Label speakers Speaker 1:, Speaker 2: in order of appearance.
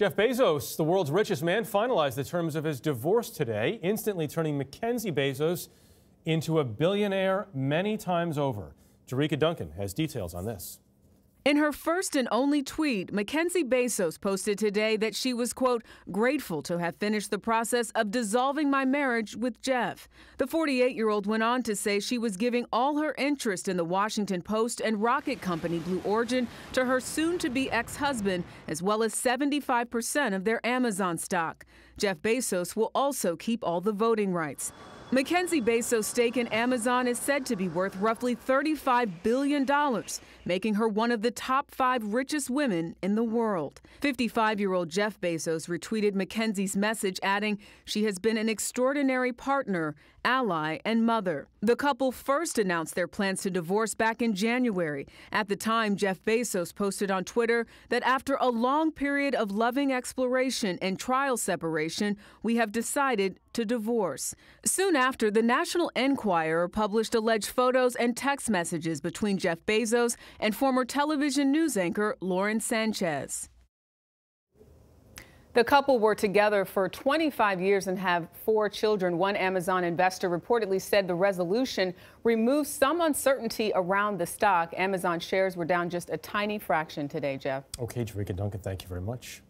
Speaker 1: Jeff Bezos, the world's richest man, finalized the terms of his divorce today, instantly turning Mackenzie Bezos into a billionaire many times over. Jerika Duncan has details on this.
Speaker 2: In her first and only tweet, Mackenzie Bezos posted today that she was, quote, grateful to have finished the process of dissolving my marriage with Jeff. The 48 year old went on to say she was giving all her interest in the Washington Post and rocket company Blue Origin to her soon to be ex husband, as well as 75% of their Amazon stock. Jeff Bezos will also keep all the voting rights. Mackenzie Bezos' stake in Amazon is said to be worth roughly $35 billion, making her one of the top five richest women in the world. 55 year old Jeff Bezos retweeted Mackenzie's message, adding, She has been an extraordinary partner, ally, and mother. The couple first announced their plans to divorce back in January. At the time, Jeff Bezos posted on Twitter that after a long period of loving exploration and trial separation, we have decided to divorce. Soon after, the National Enquirer published alleged photos and text messages between Jeff Bezos and former television news anchor Lauren Sanchez. The couple were together for 25 years and have four children. One Amazon investor reportedly said the resolution removes some uncertainty around the stock. Amazon shares were down just a tiny fraction today, Jeff.
Speaker 1: Okay, Jerika Duncan, thank you very much.